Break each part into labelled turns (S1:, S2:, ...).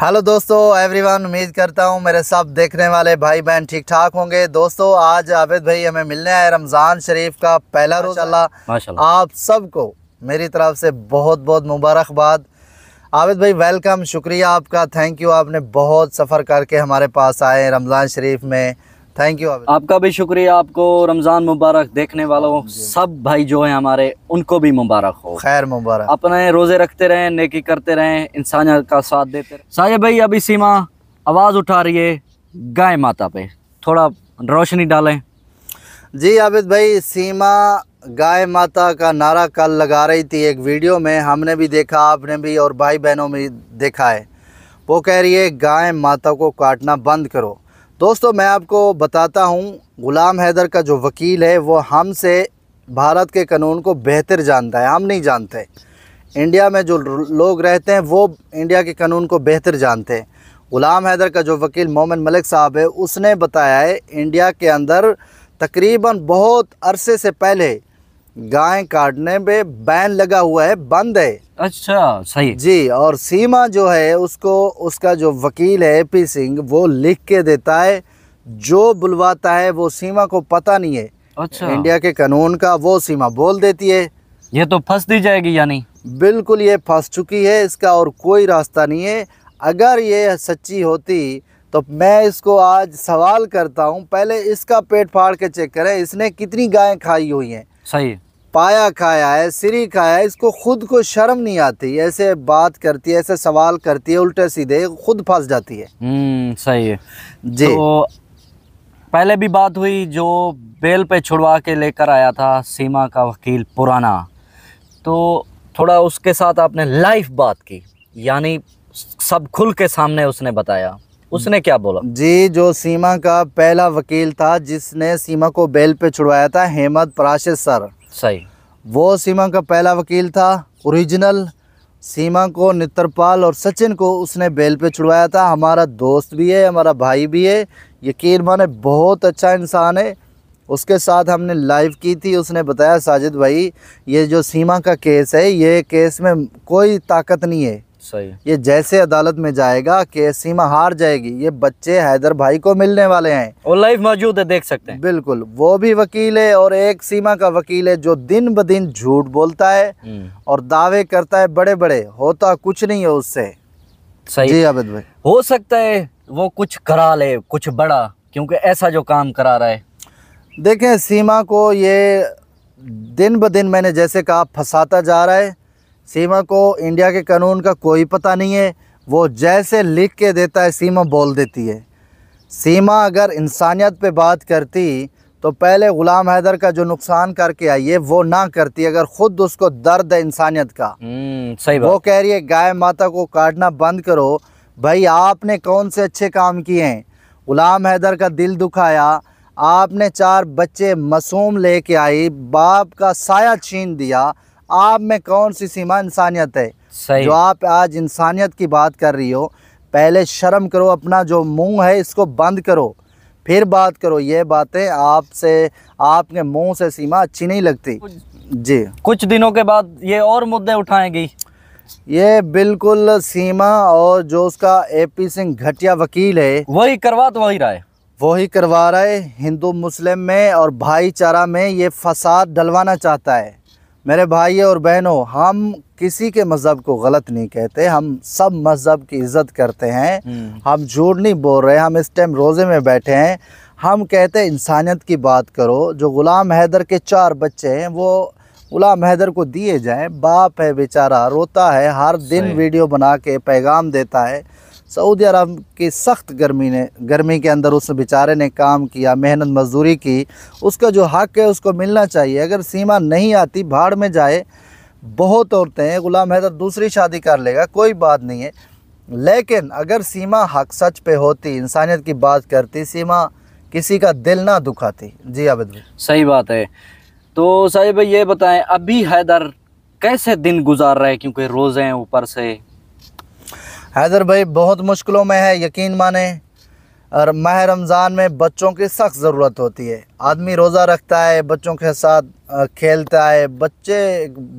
S1: Hello दोस्तों everyone उम्मीद करता हूँ मेरे सब देखने वाले भाई बहन ठीक ठाक होंगे दोस्तों आज आबिद भाई हमें मिलने आए रमज़ान शरीफ का पहला रोज़ अल्लाह आप सबको मेरी तरफ से बहुत बहुत मुबारकबाद आबिद भाई वेलकम शुक्रिया आपका थैंक यू आपने बहुत सफ़र करके हमारे पास आए रमज़ान शरीफ में थैंक यू
S2: आपका भी शुक्रिया आपको रमज़ान मुबारक देखने वालों सब भाई जो है हमारे उनको भी मुबारक हो खैर मुबारक अपने रोज़े रखते रहें नेकी करते रहें इंसानियत का साथ देते रहें साहिब भाई अभी सीमा आवाज़ उठा रही है गाय माता पे थोड़ा रोशनी डालें
S1: जी आबिद भाई सीमा गाय माता का नारा कल लगा रही थी एक वीडियो में हमने भी देखा आपने भी और भाई बहनों में देखा है वो कह रही है गाय माता को काटना बंद करो दोस्तों मैं आपको बताता हूँ ग़ुलाम हैदर का जो वकील है वो हमसे भारत के कानून को बेहतर जानता है हम नहीं जानते इंडिया में जो लोग रहते हैं वो इंडिया के कानून को बेहतर जानते हैं ग़ुलाम हैदर का जो वकील मोमिन मलिक साहब है उसने बताया है इंडिया के अंदर तकरीबन बहुत अरसे से पहले गाय काटने पे बैन लगा हुआ है बंद है अच्छा सही जी और सीमा जो है उसको उसका जो वकील है पी सिंह वो लिख के देता है जो बुलवाता है वो सीमा को पता नहीं है अच्छा इंडिया के कानून का वो सीमा बोल देती है
S2: ये तो फंस दी जाएगी या नहीं
S1: बिल्कुल ये फंस चुकी है इसका और कोई रास्ता नहीं है अगर ये सच्ची होती तो मैं इसको आज सवाल करता हूँ पहले इसका पेट फाड़ के चेक करें इसने कितनी गायें खाई हुई हैं सही पाया खाया है सिरी खाया है इसको ख़ुद को शर्म नहीं आती ऐसे बात करती है ऐसे सवाल करती है उल्टे सीधे खुद फंस जाती है
S2: हम्म, सही है जी तो पहले भी बात हुई जो बेल पे छुड़वा के लेकर आया था सीमा का वकील पुराना तो थोड़ा उसके साथ आपने लाइफ बात की यानी सब खुल के सामने उसने बताया उसने क्या
S1: बोला जी जो सीमा का पहला वकील था जिसने सीमा को बेल पे छुड़वाया था हेमंत पराशे सर सही वो सीमा का पहला वकील था ओरिजिनल सीमा को नितरपाल और सचिन को उसने बेल पे छुड़वाया था हमारा दोस्त भी है हमारा भाई भी है यकीन माने बहुत अच्छा इंसान है उसके साथ हमने लाइव की थी उसने बताया साजिद भाई ये जो सीमा का केस है ये केस में कोई ताकत नहीं है सही ये जैसे अदालत में जाएगा के सीमा हार जाएगी ये बच्चे हैदर भाई को मिलने वाले हैं और लाइव मौजूद है देख सकते हैं बिल्कुल वो भी वकील है और एक सीमा का वकील है जो दिन ब दिन झूठ बोलता है हम्म। और दावे करता है बड़े बड़े होता कुछ नहीं है उससे
S2: सही जी आबिद भाई
S1: हो सकता है वो कुछ
S2: करा ले कुछ बड़ा क्योंकि ऐसा जो काम करा रहा है
S1: देखें सीमा को ये दिन ब दिन मैंने जैसे कहा फंसाता जा रहा है सीमा को इंडिया के कानून का कोई पता नहीं है वो जैसे लिख के देता है सीमा बोल देती है सीमा अगर इंसानियत पे बात करती तो पहले ग़ुलाम हैदर का जो नुकसान करके आई है वो ना करती अगर ख़ुद उसको दर्द है इंसानियत का हम्म, सही वो कह रही है गाय माता को काटना बंद करो भाई आपने कौन से अच्छे काम किए हैं ग़ुलाम हैदर का दिल दुखाया आपने चार बच्चे मासूम लेके आई बाप का साया छीन दिया आप में कौन सी सीमा इंसानियत है सही जो आप आज इंसानियत की बात कर रही हो पहले शर्म करो अपना जो मुंह है इसको बंद करो फिर बात करो ये बातें आपसे आपके मुंह से सीमा अच्छी नहीं लगती जी कुछ
S2: दिनों के बाद ये और मुद्दे उठाएगी
S1: ये बिल्कुल सीमा और जो उसका एपी सिंह घटिया वकील है वही करवा तो वही रहा है वही करवा रहा है हिंदू मुस्लिम में और भाईचारा में ये फसाद डलवाना चाहता है मेरे भाई और बहनों हम किसी के मज़हब को गलत नहीं कहते हम सब मज़हब की इज़्ज़त करते हैं हम्म। हम झूठ नहीं बोल रहे हम इस टाइम रोज़े में बैठे हैं हम कहते हैं इंसानियत की बात करो जो ग़ुलाम हैदर के चार बच्चे हैं वो गुलाम हैदर को दिए जाएं बाप है बेचारा रोता है हर दिन वीडियो बना के पैगाम देता है सऊदी अरब की सख्त गर्मी ने गर्मी के अंदर उस बेचारे ने काम किया मेहनत मजदूरी की उसका जो हक है उसको मिलना चाहिए अगर सीमा नहीं आती भाड़ में जाए बहुत औरतें ग़ुलाम हैदर दूसरी शादी कर लेगा कोई बात नहीं है लेकिन अगर सीमा हक सच पे होती इंसानियत की बात करती सीमा किसी का दिल ना दुखाती जी आबिद भाई
S2: सही बात है तो साहिब ये बताएं अभी हैदर कैसे दिन गुजार रहे हैं क्योंकि रोज़े हैं ऊपर से
S1: हैदर भाई बहुत मुश्किलों में है यकीन माने और माह रमज़ान में बच्चों की सख्त ज़रूरत होती है आदमी रोज़ा रखता है बच्चों के साथ खेलता है बच्चे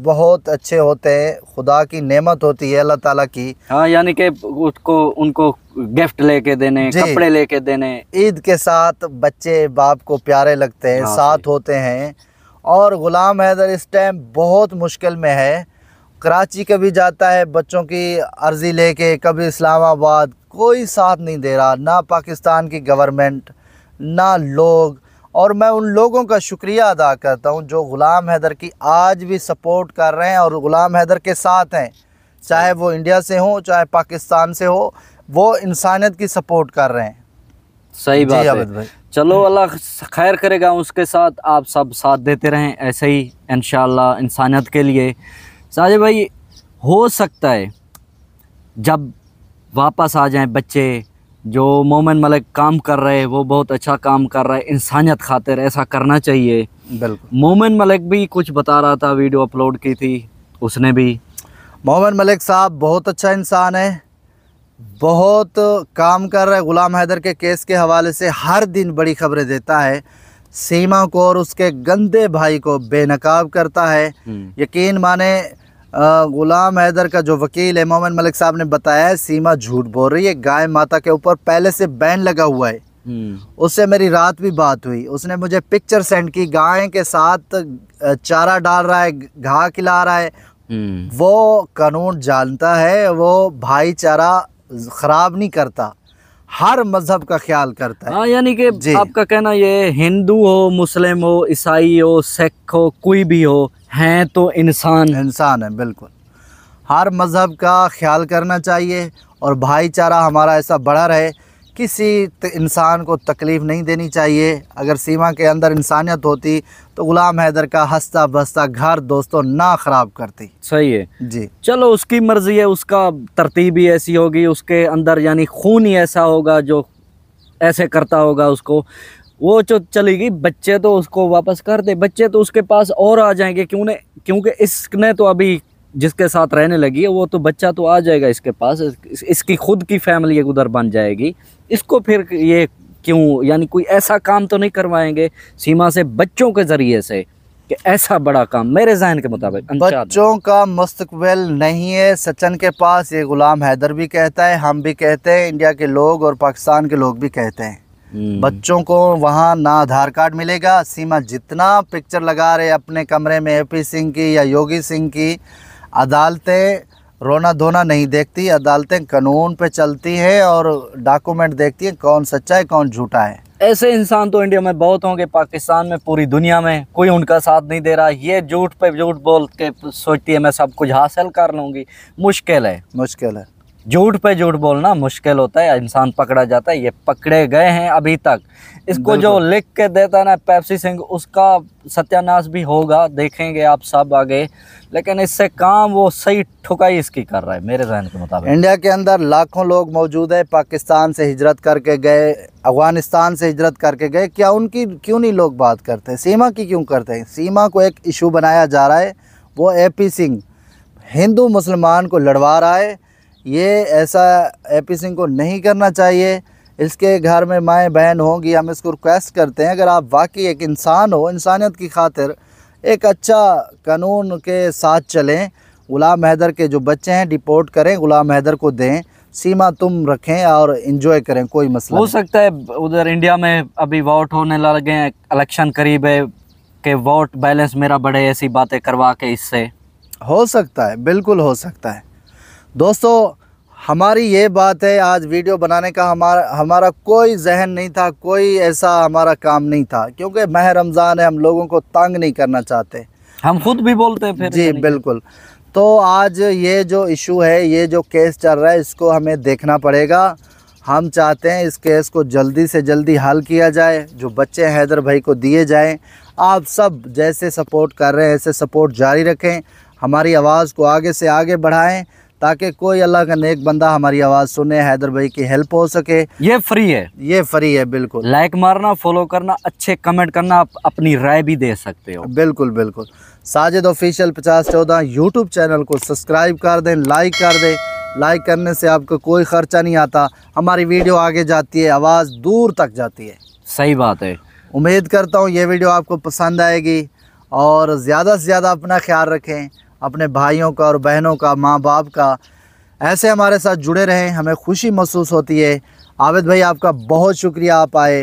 S1: बहुत अच्छे होते हैं खुदा की नेमत होती है अल्लाह ताला की
S2: हाँ यानी कि उसको उनको गिफ्ट लेके देने कपड़े लेके देने
S1: ईद के साथ बच्चे बाप को प्यारे लगते हैं हाँ साथ होते हैं और ग़ुलाम हैदर इस टाइम बहुत मुश्किल में है कराची कभी जाता है बच्चों की अर्ज़ी लेके कभी इस्लामाबाद कोई साथ नहीं दे रहा ना पाकिस्तान की गवर्नमेंट ना लोग और मैं उन लोगों का शुक्रिया अदा करता हूँ जो ग़ुलाम हैदर की आज भी सपोर्ट कर रहे हैं और ग़ुलाम हैदर के साथ हैं चाहे वो इंडिया से हो चाहे पाकिस्तान से हो वो इंसानियत की सपोर्ट कर रहे हैं सही बात है भाई चलो अल्लाह
S2: खैर करेगा उसके साथ आप सब साथ देते रहें ऐसे ही इन इंसानियत के लिए साजे भाई हो सकता है जब वापस आ जाएं बच्चे जो मोमन मलिक काम कर रहे हैं वो बहुत अच्छा काम कर रहा है इंसानियत खातिर ऐसा करना चाहिए बिल्कुल मोमन मलिक भी कुछ बता रहा था वीडियो अपलोड
S1: की थी उसने भी मोमन मलिक साहब बहुत अच्छा इंसान है बहुत काम कर रहा है ग़ुलाम हैदर के केस के हवाले से हर दिन बड़ी खबरें देता है सीमा को और उसके गंदे भाई को बेनकाब करता है हम्म। यकीन माने गुलाम हैदर का जो वकील है मोहम्मद मलिक साहब ने बताया सीमा झूठ बोल रही है गाय माता के ऊपर पहले से बैन लगा हुआ है हम्म। उससे मेरी रात भी बात हुई उसने मुझे पिक्चर सेंड की गाय के साथ चारा डाल रहा है घा खिला रहा है हम्म। वो कानून जानता है वो भाईचारा ख़राब नहीं करता हर मजहब का ख्याल करता
S2: है हाँ यानी कि आपका कहना ये हिंदू हो मुस्लिम हो ईसाई हो सिख हो कोई भी हो हैं तो
S1: इंसान इंसान है बिल्कुल हर मज़हब का ख्याल करना चाहिए और भाईचारा हमारा ऐसा बड़ा रहे किसी इंसान को तकलीफ़ नहीं देनी चाहिए अगर सीमा के अंदर इंसानियत होती तो गुलाम हैदर का हंसता बसता घर दोस्तों ना ख़राब करती
S2: सही है जी चलो उसकी मर्ज़ी है उसका तरतीब ही ऐसी होगी उसके अंदर यानी खून ही ऐसा होगा जो ऐसे करता होगा उसको वो जो चली गई बच्चे तो उसको वापस कर दे बच्चे तो उसके पास और आ जाएंगे क्यों ने क्योंकि इसने तो अभी जिसके साथ रहने लगी है वो तो बच्चा तो आ जाएगा इसके पास इस, इसकी खुद की फैमिली एक उधर बन जाएगी इसको फिर ये क्यों यानी कोई ऐसा काम तो नहीं करवाएंगे सीमा से बच्चों के ज़रिए से कि ऐसा बड़ा काम मेरे जहन के मुताबिक
S1: बच्चों का मुस्तकबिल नहीं है सचिन के पास ये गुलाम हैदर भी कहता है हम भी कहते हैं इंडिया के लोग और पाकिस्तान के लोग भी कहते हैं हम्म। बच्चों को वहाँ ना आधार कार्ड मिलेगा सीमा जितना पिक्चर लगा रहे अपने कमरे में ए पी सिंह की या योगी सिंह की अदालतें रोना धोना नहीं देखती अदालतें कानून पे चलती हैं और डॉक्यूमेंट देखती हैं कौन सच्चा है कौन झूठा है
S2: ऐसे इंसान तो इंडिया में बहुत होंगे पाकिस्तान में पूरी दुनिया में कोई उनका साथ नहीं दे रहा ये झूठ पे झूठ बोल के सोचती है मैं सब कुछ हासिल कर लूँगी मुश्किल है मुश्किल है झूठ पे झूठ बोलना मुश्किल होता है इंसान पकड़ा जाता है ये पकड़े गए हैं अभी तक इसको जो लिख के देता ना पेप्सी सिंह उसका सत्यानाश भी होगा देखेंगे आप सब आगे लेकिन इससे काम वो सही ठुकाई इसकी कर रहा है मेरे जहन के मुताबिक
S1: इंडिया के अंदर लाखों लोग मौजूद है पाकिस्तान से हिजरत करके गए अफगानिस्तान से हिजरत करके गए क्या उनकी क्यों नहीं लोग बात करते हैं सीमा की क्यों करते हैं सीमा को एक इशू बनाया जा रहा है वो ए पी सिंह हिंदू मुसलमान को लड़वा रहा है ये ऐसा सिंह को नहीं करना चाहिए इसके घर में माएँ बहन होंगी हम इसको रिक्वेस्ट करते हैं अगर आप वाकई एक इंसान हो इंसानियत की खातिर एक अच्छा कानून के साथ चलें ग़ुलाम हैदर के जो बच्चे हैं डिपोर्ट करें ग़ुलाम हैदर को दें सीमा तुम रखें और इंजॉय करें कोई मसला हो सकता है
S2: उधर इंडिया में अभी वोट होने लगे हैं इलेक्शन करीब है कि वोट बैलेंस मेरा बढ़े ऐसी बातें करवा के इससे
S1: हो सकता है बिल्कुल हो सकता है दोस्तों हमारी ये बात है आज वीडियो बनाने का हमारा हमारा कोई जहन नहीं था कोई ऐसा हमारा काम नहीं था क्योंकि मह रमज़ान है हम लोगों को तंग नहीं करना चाहते
S2: हम खुद भी बोलते हैं फिर जी
S1: बिल्कुल तो आज ये जो इशू है ये जो केस चल रहा है इसको हमें देखना पड़ेगा हम चाहते हैं इस केस को जल्दी से जल्दी हल किया जाए जो बच्चे हैदर भाई को दिए जाएँ आप सब जैसे सपोर्ट कर रहे हैं ऐसे सपोर्ट जारी रखें हमारी आवाज़ को आगे से आगे बढ़ाएँ ताकि कोई अल्लाह का नेक बंदा हमारी आवाज़ सुने हैदर भाई की हेल्प हो सके ये फ्री है ये फ्री है बिल्कुल
S2: लाइक मारना फॉलो करना अच्छे कमेंट करना आप अपनी राय भी दे सकते हो
S1: बिल्कुल बिल्कुल साजिद ऑफिशियल पचास चौदह यूट्यूब चैनल को सब्सक्राइब कर दें लाइक कर दें लाइक करने से आपको कोई ख़र्चा नहीं आता हमारी वीडियो आगे जाती है आवाज़ दूर तक जाती है सही बात है उम्मीद करता हूँ ये वीडियो आपको पसंद आएगी और ज़्यादा से ज़्यादा अपना ख्याल रखें अपने भाइयों का और बहनों का माँ बाप का ऐसे हमारे साथ जुड़े रहें हमें खुशी महसूस होती है आबिद भाई आपका बहुत शुक्रिया आप आए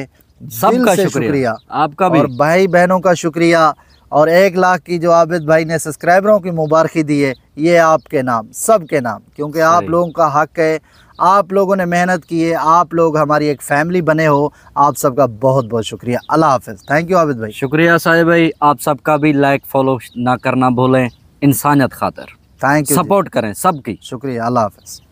S1: सबका शुक्रिया।, शुक्रिया आपका भी और भाई बहनों का शुक्रिया और एक लाख की जो आबिद भाई ने सब्सक्राइबरों की मुबारकी दी है ये आपके नाम सबके नाम क्योंकि आप लोगों का हक है आप लोगों ने मेहनत की है आप लोग हमारी एक फैमिली बने हो आप सबका बहुत बहुत शुक्रिया अल्लाह हाफिज़ थैंक यू आबिद भाई शुक्रिया
S2: साहिब भाई आप सबका भी लाइक फॉलो ना करना भूलें इंसानियत खातर थैंक यू सपोर्ट करें सबकी शुक्रिया अल्लाह हाफिज़